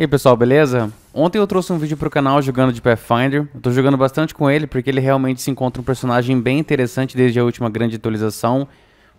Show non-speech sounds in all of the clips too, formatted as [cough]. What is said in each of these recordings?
E aí pessoal, beleza? Ontem eu trouxe um vídeo pro canal jogando de Pathfinder, eu tô jogando bastante com ele porque ele realmente se encontra um personagem bem interessante desde a última grande atualização.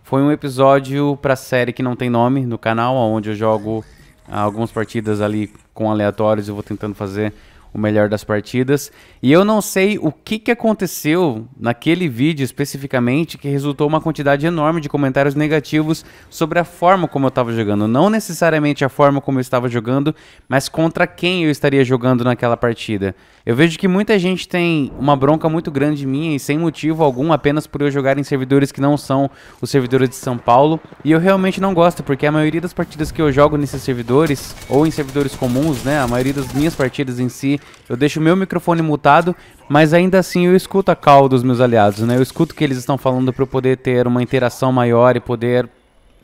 Foi um episódio pra série que não tem nome no canal, onde eu jogo ah, algumas partidas ali com aleatórios e vou tentando fazer o melhor das partidas. E eu não sei o que, que aconteceu naquele vídeo especificamente que resultou uma quantidade enorme de comentários negativos sobre a forma como eu estava jogando. Não necessariamente a forma como eu estava jogando, mas contra quem eu estaria jogando naquela partida. Eu vejo que muita gente tem uma bronca muito grande minha e sem motivo algum, apenas por eu jogar em servidores que não são os servidores de São Paulo. E eu realmente não gosto, porque a maioria das partidas que eu jogo nesses servidores, ou em servidores comuns, né, a maioria das minhas partidas em si, eu deixo o meu microfone mutado, mas ainda assim eu escuto a call dos meus aliados, né? Eu escuto o que eles estão falando para eu poder ter uma interação maior e poder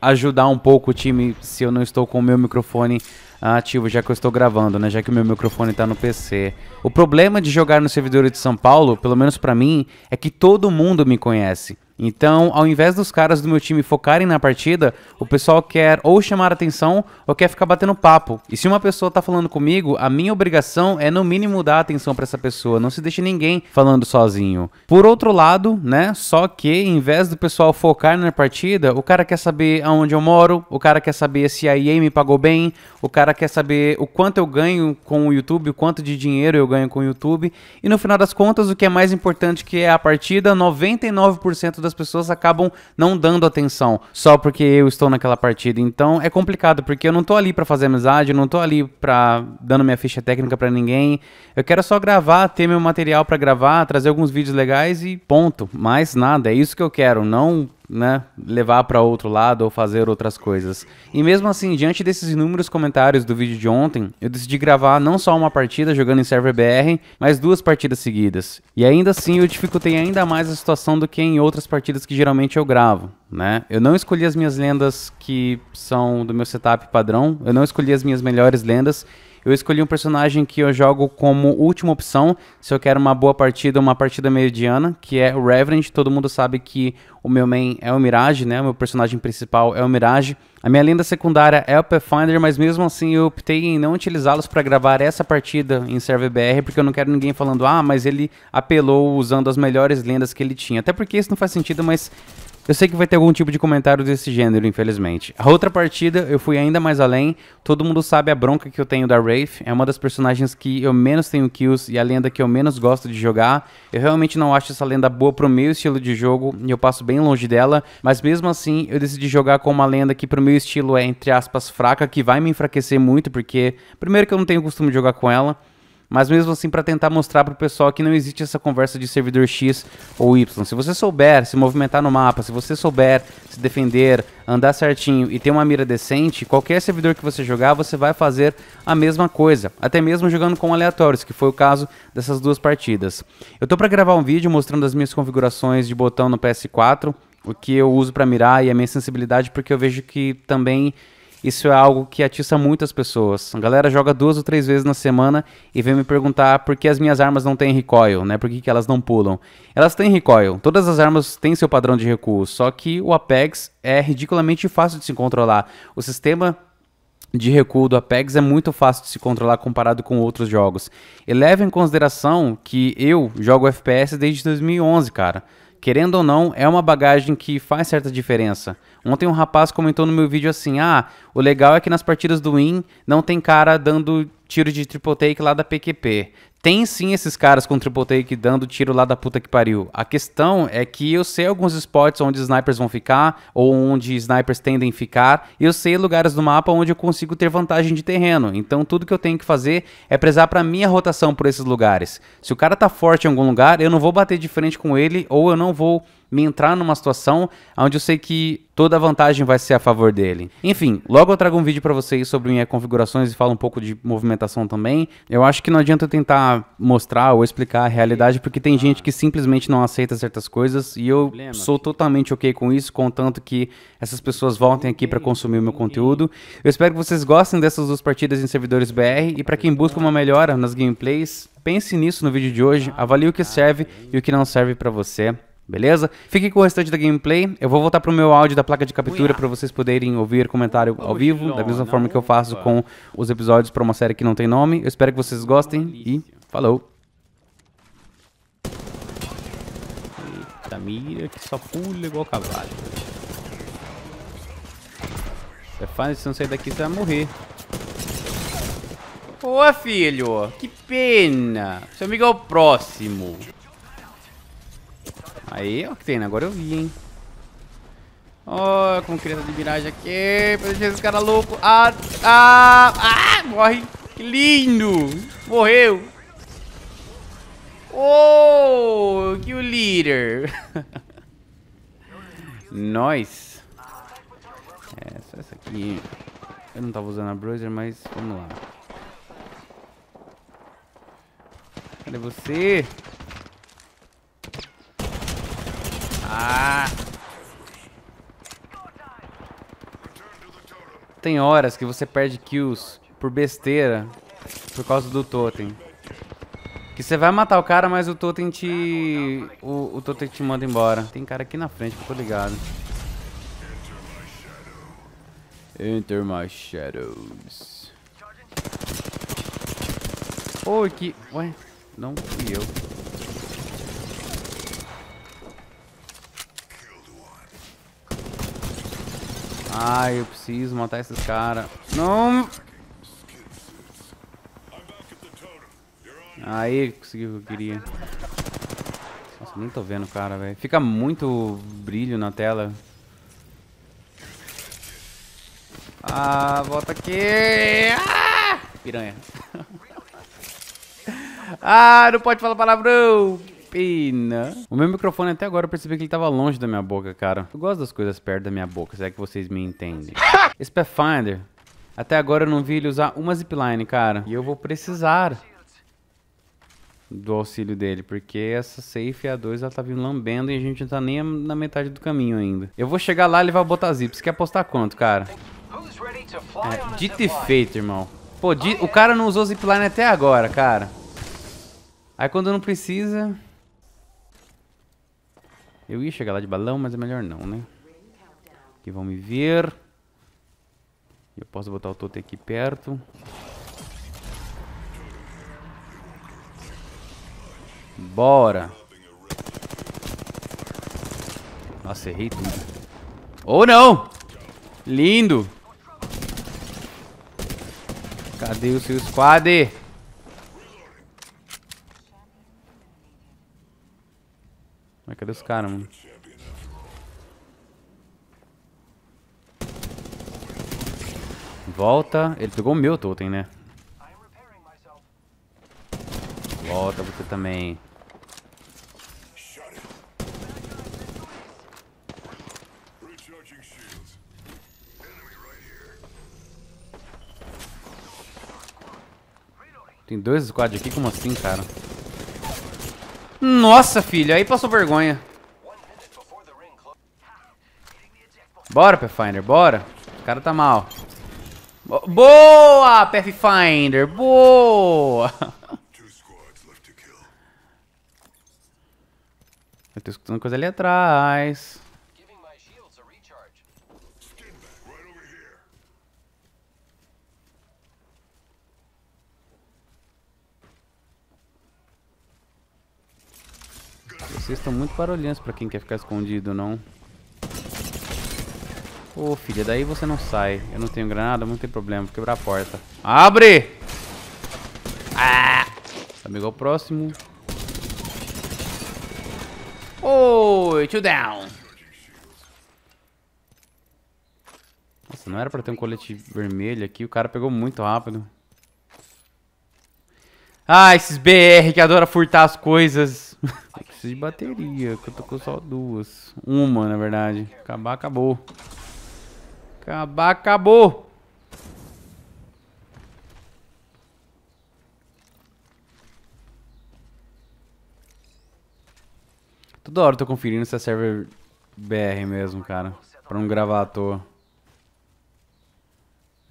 ajudar um pouco o time se eu não estou com o meu microfone ah, ativo, já que eu estou gravando, né? Já que o meu microfone está no PC. O problema de jogar no servidor de São Paulo, pelo menos para mim, é que todo mundo me conhece. Então, ao invés dos caras do meu time focarem na partida, o pessoal quer ou chamar atenção ou quer ficar batendo papo. E se uma pessoa tá falando comigo, a minha obrigação é no mínimo dar atenção para essa pessoa, não se deixe ninguém falando sozinho. Por outro lado, né, só que em vez do pessoal focar na partida, o cara quer saber aonde eu moro, o cara quer saber se a EA me pagou bem, o cara quer saber o quanto eu ganho com o YouTube, o quanto de dinheiro eu ganho com o YouTube, e no final das contas, o que é mais importante que é a partida, 99% das das pessoas acabam não dando atenção só porque eu estou naquela partida. Então é complicado, porque eu não estou ali para fazer amizade, eu não estou ali para dando minha ficha técnica para ninguém. Eu quero só gravar, ter meu material para gravar, trazer alguns vídeos legais e ponto. Mais nada, é isso que eu quero, não né, levar para outro lado ou fazer outras coisas. E mesmo assim, diante desses inúmeros comentários do vídeo de ontem, eu decidi gravar não só uma partida jogando em server BR, mas duas partidas seguidas. E ainda assim, eu dificultei ainda mais a situação do que em outras partidas que geralmente eu gravo, né? Eu não escolhi as minhas lendas que são do meu setup padrão, eu não escolhi as minhas melhores lendas, eu escolhi um personagem que eu jogo como última opção, se eu quero uma boa partida, uma partida mediana, que é o Reverend. Todo mundo sabe que o meu main é o Mirage, né? O meu personagem principal é o Mirage. A minha lenda secundária é o Pathfinder, mas mesmo assim eu optei em não utilizá-los para gravar essa partida em server BR, porque eu não quero ninguém falando, ah, mas ele apelou usando as melhores lendas que ele tinha. Até porque isso não faz sentido, mas eu sei que vai ter algum tipo de comentário desse gênero, infelizmente. A outra partida, eu fui ainda mais além. Todo mundo sabe a bronca que eu tenho da Wraith. É uma das personagens que eu menos tenho kills e a lenda que eu menos gosto de jogar. Eu realmente não acho essa lenda boa pro meu estilo de jogo e eu passo bem longe dela. Mas mesmo assim, eu decidi jogar com uma lenda que pro meu estilo é, entre aspas, fraca, que vai me enfraquecer muito, porque primeiro que eu não tenho costume de jogar com ela mas mesmo assim para tentar mostrar para o pessoal que não existe essa conversa de servidor X ou Y. Se você souber se movimentar no mapa, se você souber se defender, andar certinho e ter uma mira decente, qualquer servidor que você jogar, você vai fazer a mesma coisa, até mesmo jogando com aleatórios, que foi o caso dessas duas partidas. Eu tô para gravar um vídeo mostrando as minhas configurações de botão no PS4, o que eu uso para mirar e a minha sensibilidade, porque eu vejo que também isso é algo que atiça muitas pessoas. A galera joga duas ou três vezes na semana e vem me perguntar por que as minhas armas não têm recoil, né? Por que, que elas não pulam? Elas têm recoil, todas as armas têm seu padrão de recuo, só que o Apex é ridiculamente fácil de se controlar. O sistema de recuo do Apex é muito fácil de se controlar comparado com outros jogos. E leva em consideração que eu jogo FPS desde 2011, cara querendo ou não, é uma bagagem que faz certa diferença. Ontem um rapaz comentou no meu vídeo assim: ah, o legal é que nas partidas do Win não tem cara dando tiro de triple take lá da PQP. Tem sim esses caras com triple take dando tiro lá da puta que pariu. A questão é que eu sei alguns spots onde snipers vão ficar, ou onde snipers tendem a ficar, e eu sei lugares do mapa onde eu consigo ter vantagem de terreno. Então tudo que eu tenho que fazer é prezar pra minha rotação por esses lugares. Se o cara tá forte em algum lugar, eu não vou bater de frente com ele, ou eu não vou me entrar numa situação onde eu sei que toda a vantagem vai ser a favor dele. Enfim, logo eu trago um vídeo para vocês sobre minhas configurações e falo um pouco de movimentação também. Eu acho que não adianta eu tentar mostrar ou explicar a realidade, porque tem gente que simplesmente não aceita certas coisas e eu sou totalmente ok com isso, contanto que essas pessoas voltem aqui para consumir o meu conteúdo. Eu espero que vocês gostem dessas duas partidas em servidores BR e para quem busca uma melhora nas gameplays, pense nisso no vídeo de hoje, ah, avalie o que tá, serve e o que não serve para você beleza? Fique com o restante da gameplay. Eu vou voltar pro meu áudio da placa de captura para vocês poderem ouvir comentário ao vivo, da mesma forma que eu faço com os episódios para uma série que não tem nome. Eu espero que vocês gostem e falou! Eita, mira que só pula igual cavalo. Você é faz, se não sair daqui, você vai morrer. Ô, filho, que pena. Seu amigo é o próximo. Aí, ó, que tem, né? agora eu vi, hein. Ó, oh, criança de miragem aqui. Pra deixar esse cara louco. Ah, ah, ah, morre. Que lindo. Morreu. Oh, que o líder. Nós. [laughs] É, só essa aqui. Eu não tava usando a browser, mas vamos lá. Cadê você? Ah! Tem horas que você perde kills por besteira por causa do totem. Que você vai matar o cara, mas o totem te... O, o totem te manda embora. Tem cara aqui na frente que eu tô ligado. Enter my shadows. Oi, que... Ué, não fui eu. Ai, eu preciso matar esses caras. Não! Aí, consegui o que eu queria. Nossa, nem tô vendo o cara, velho. Fica muito brilho na tela. Ah, volta aqui! Ah! Piranha. [laughs] ah, não pode falar palavrão! É. O meu microfone até agora eu percebi que ele tava longe da minha boca, cara. Eu gosto das coisas perto da minha boca, será é que vocês me entendem? [laughs] Esse Pathfinder, até agora eu não vi ele usar uma zipline, cara. E eu vou precisar do auxílio dele, porque essa safe é A2 ela tá vindo lambendo e a gente não tá nem na metade do caminho ainda. Eu vou chegar lá e ele vai botar zip. Você quer apostar quanto, cara? É, dito e feito, irmão. Pô, o cara não usou zipline até agora, cara. Aí quando não precisa... Eu ia chegar lá de balão, mas é melhor não, né? Que vão me ver. Eu posso botar o Totem aqui perto. Bora. Nossa, errei tudo. Ou oh, não! Lindo! Cadê o seu squad? Cadê os caras, mano? Volta. Ele pegou o meu totem, né? Volta você também. Tem dois squads aqui? Como assim, cara? Nossa, filho, aí passou vergonha. Bora, Pathfinder, bora. O cara tá mal. Boa, Pathfinder, boa. [laughs] Eu tô escutando coisa ali atrás. Vocês estão muito barulhentos pra quem quer ficar escondido, não? Ô, oh, filha, daí você não sai. Eu não tenho granada, não tem problema. Vou quebrar a porta. Abre! Ah! Amigo, ao próximo. Oi, oh, two down. Nossa, não era pra ter um colete vermelho aqui. O cara pegou muito rápido. Ah, esses BR que adora furtar as coisas preciso de bateria, que eu tô com só duas. Uma, na verdade. Acabar, acabou. Acabar, acabou. Toda hora eu tô conferindo se é server BR mesmo, cara. Pra não gravar à toa.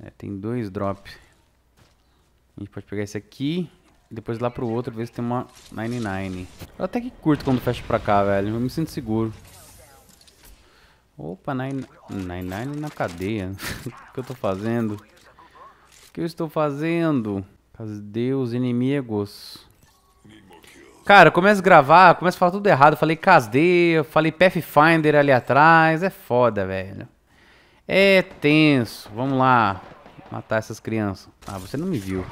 É, tem dois drops. A gente pode pegar esse aqui. E depois lá pro outro, ver se tem uma 99. Eu até que curto quando fecho pra cá, velho. Eu me sinto seguro. Opa, 99 na cadeia. [laughs] o que eu tô fazendo? O que eu estou fazendo? Cadê os inimigos? Cara, eu começo a gravar, começo a falar tudo errado. Eu falei Casdeia, falei Pathfinder ali atrás. É foda, velho. É tenso. Vamos lá. Matar essas crianças. Ah, você não me viu.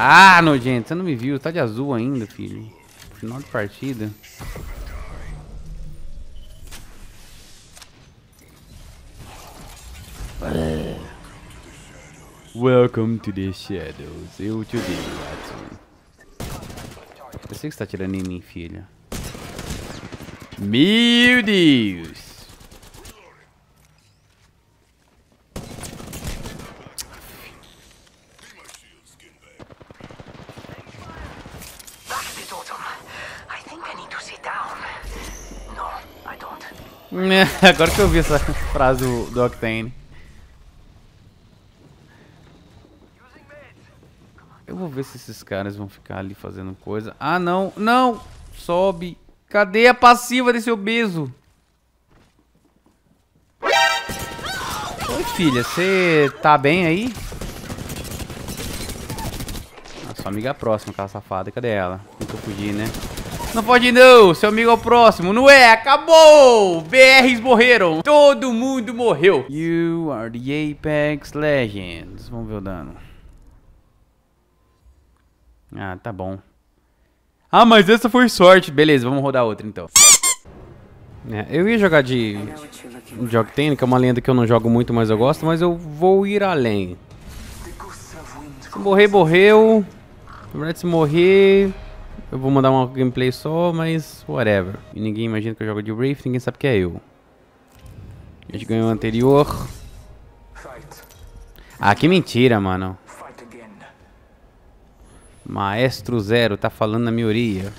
Ah, nojento, você não me viu. Tá de azul ainda, filho. Final de partida. Welcome to the shadows. Eu te odeio, Watson. Eu sei que você tá tirando em mim, filha. Meu Deus! [laughs] agora que eu vi essa frase do, do Octane. Eu vou ver se esses caras vão ficar ali fazendo coisa. Ah, não. Não. Sobe. Cadê a passiva desse obeso? Oi, filha. Você tá bem aí? A ah, sua amiga próxima, aquela safada. Cadê ela? Tentou fugir, né? Não pode não, seu amigo é o próximo. Não é, acabou! BRs morreram. Todo mundo morreu. You are the Apex Legends. Vamos ver o dano. Ah, tá bom. Ah, mas essa foi sorte. Beleza, vamos rodar outra então. É, eu ia jogar de Jogtane, que é uma lenda que eu não jogo muito, mas eu gosto, mas eu vou ir além. Se morrer, morreu. se morrer... Eu vou mandar uma gameplay só, mas whatever. E ninguém imagina que eu jogo de Wraith, ninguém sabe que é eu. A gente ganhou o anterior. Ah, que mentira, mano. Maestro Zero tá falando na minoria.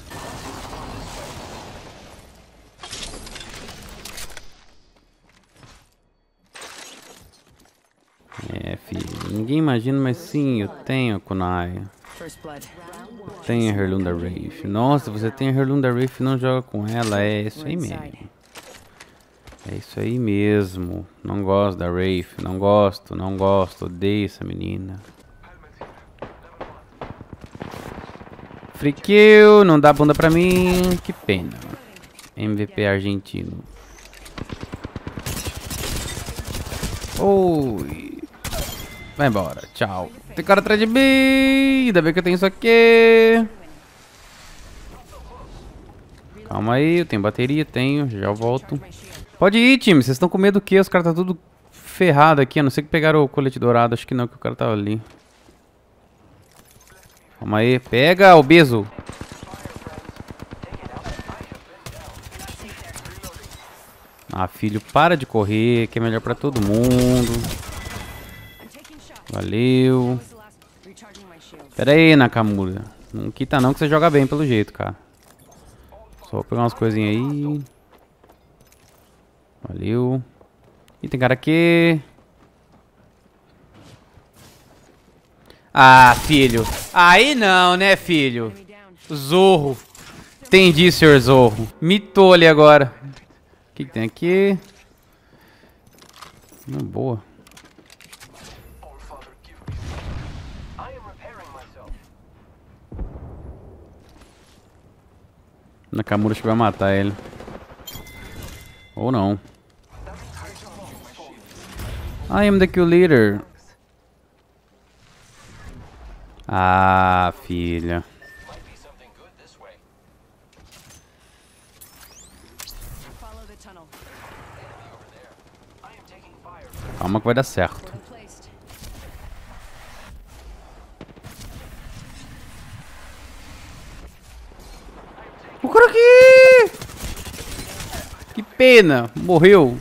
É, filho. Ninguém imagina, mas sim, eu tenho a kunai. Tem a Herlunda Wraith. Nossa, você tem a Herlunda Wraith e não joga com ela. É isso aí mesmo. É isso aí mesmo. Não gosto da Wraith. Não gosto, não gosto. Odeio essa menina. Free kill, não dá bunda pra mim. Que pena. MVP argentino. Oi. Vai embora, tchau. Tem cara atrás de mim. Ainda bem que eu tenho isso aqui. Calma aí, eu tenho bateria, tenho, já volto. Pode ir, time. Vocês estão com medo do quê? Os caras tá tudo ferrado aqui. A não ser que pegaram o colete dourado. Acho que não, que o cara tá ali. Calma aí. Pega, obeso. Ah, filho, para de correr, que é melhor pra todo mundo. Valeu. Pera aí, Nakamura. Não quita não que você joga bem pelo jeito, cara. Só vou pegar umas coisinhas aí. Valeu. Ih, tem cara aqui. Ah, filho. Aí não, né, filho? Zorro. Entendi, senhor Zorro. Me tole agora. O que, que tem aqui? Não, boa. Nakamura acho que vai matar ele. Ou não. I am the kill leader. Ah, filha. Calma que vai dar certo. pena. Morreu.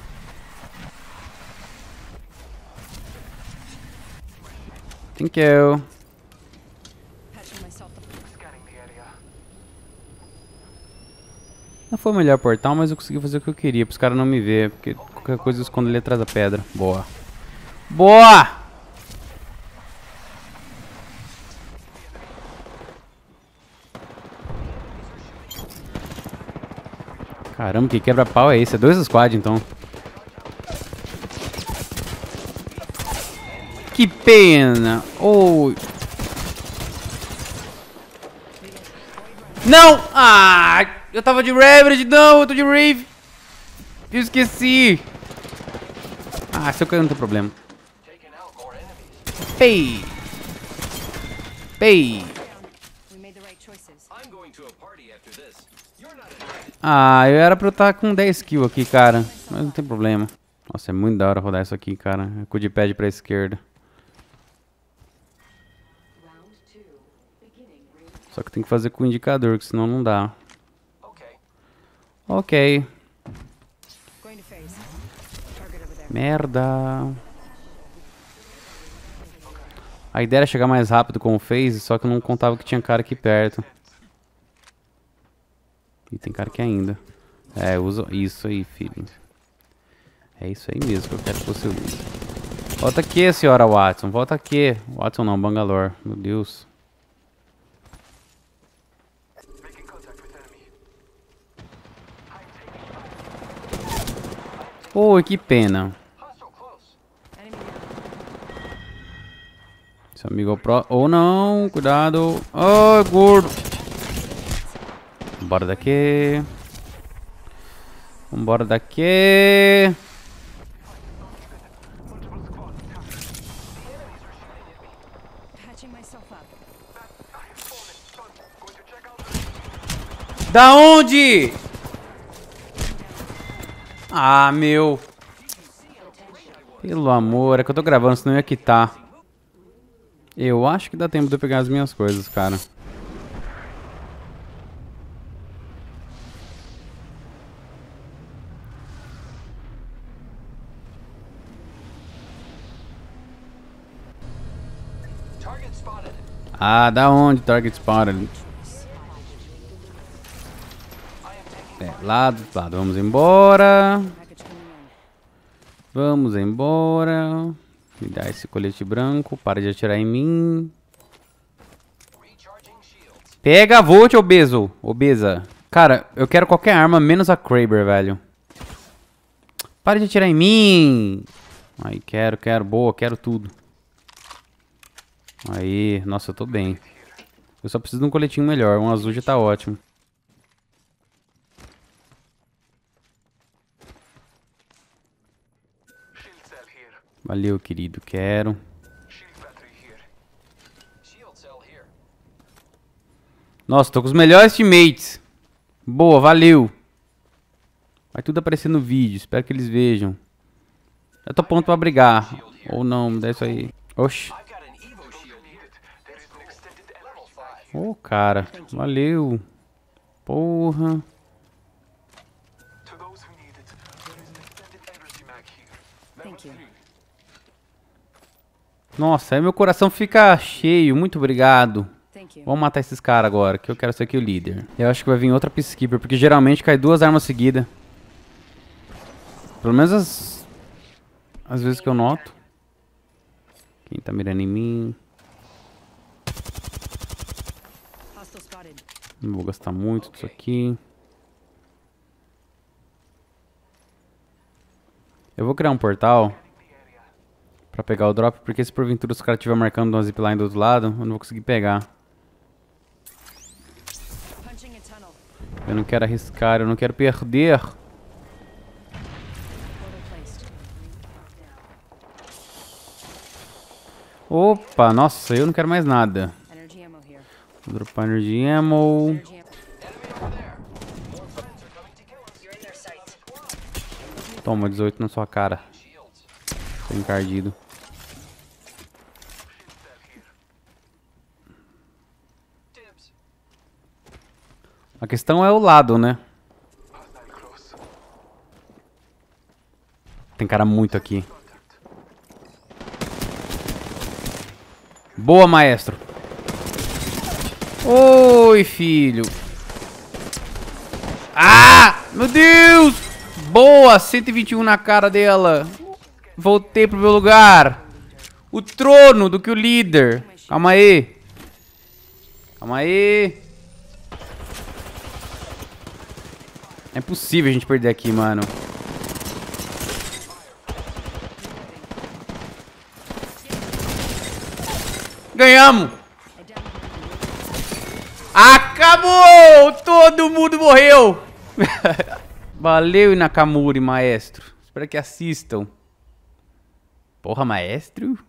Thank you. Não foi o melhor portal, mas eu consegui fazer o que eu queria, para os caras não me ver, porque qualquer coisa eu escondo ali atrás da pedra. Boa. Boa! Caramba, que quebra-pau é esse? É dois squad, então. Que pena! Oh. Não! Ah! Eu tava de Ravage, não! Eu tô de Rave! Eu esqueci! Ah, se eu cair não tem problema. Pei! Pei! Ah, eu era pra eu estar tá com 10 kills aqui, cara. Mas não tem problema. Nossa, é muito da hora rodar isso aqui, cara. É cu de pad pra esquerda. Só que tem que fazer com o indicador, que senão não dá. Ok. Merda. A ideia era chegar mais rápido com o phase, só que eu não contava que tinha cara aqui perto. E tem cara que ainda. É, usa isso aí, filho. É isso aí mesmo que eu quero que você use. Volta aqui, senhora Watson. Volta aqui. Watson não, Bangalore. Meu Deus. Pô, que pena. Seu amigo é o pro... Ou oh, não, cuidado. oh, gordo. Vambora daqui. Vambora daqui. Da onde? Ah, meu. Pelo amor, é que eu tô gravando, senão eu ia quitar. Eu acho que dá tempo de eu pegar as minhas coisas, cara. Ah, da onde? Target spawner. É, lá do lado. Vamos embora. Vamos embora. Me dá esse colete branco. Para de atirar em mim. Pega a Volt, obeso. Obesa. Cara, eu quero qualquer arma, menos a Kraber, velho. Para de atirar em mim. Ai, quero, quero. Boa, quero tudo. Aí, nossa, eu tô bem. Eu só preciso de um coletinho melhor, um azul já tá ótimo. Valeu, querido, quero. Nossa, tô com os melhores teammates. Boa, valeu. Vai tudo aparecer no vídeo, espero que eles vejam. Eu tô pronto pra brigar. Ou não, me dá isso aí. Oxi. Ô, oh, cara. Valeu. Porra. Nossa, aí meu coração fica cheio. Muito obrigado. Vamos matar esses caras agora, que eu quero ser aqui o líder. Eu acho que vai vir outra Peacekeeper, porque geralmente cai duas armas seguidas. Pelo menos as... As vezes que eu noto. Quem tá mirando em mim... Não vou gastar muito disso aqui. Eu vou criar um portal pra pegar o drop, porque se porventura os caras estiver marcando uma zipline do outro lado, eu não vou conseguir pegar. Eu não quero arriscar, eu não quero perder. Opa, nossa, eu não quero mais nada. Dropa energia, mo. ammo. Toma, 18 na sua cara. Tô encardido. A questão é o lado, né? Tem cara muito aqui. Boa, maestro. Oi, filho. Ah! Meu Deus! Boa! 121 na cara dela. Voltei pro meu lugar. O trono do que o líder. Calma aí. Calma aí. É impossível a gente perder aqui, mano. Ganhamos! Acabou! Todo mundo morreu! [laughs] Valeu, Nakamura maestro. Espero que assistam. Porra, maestro.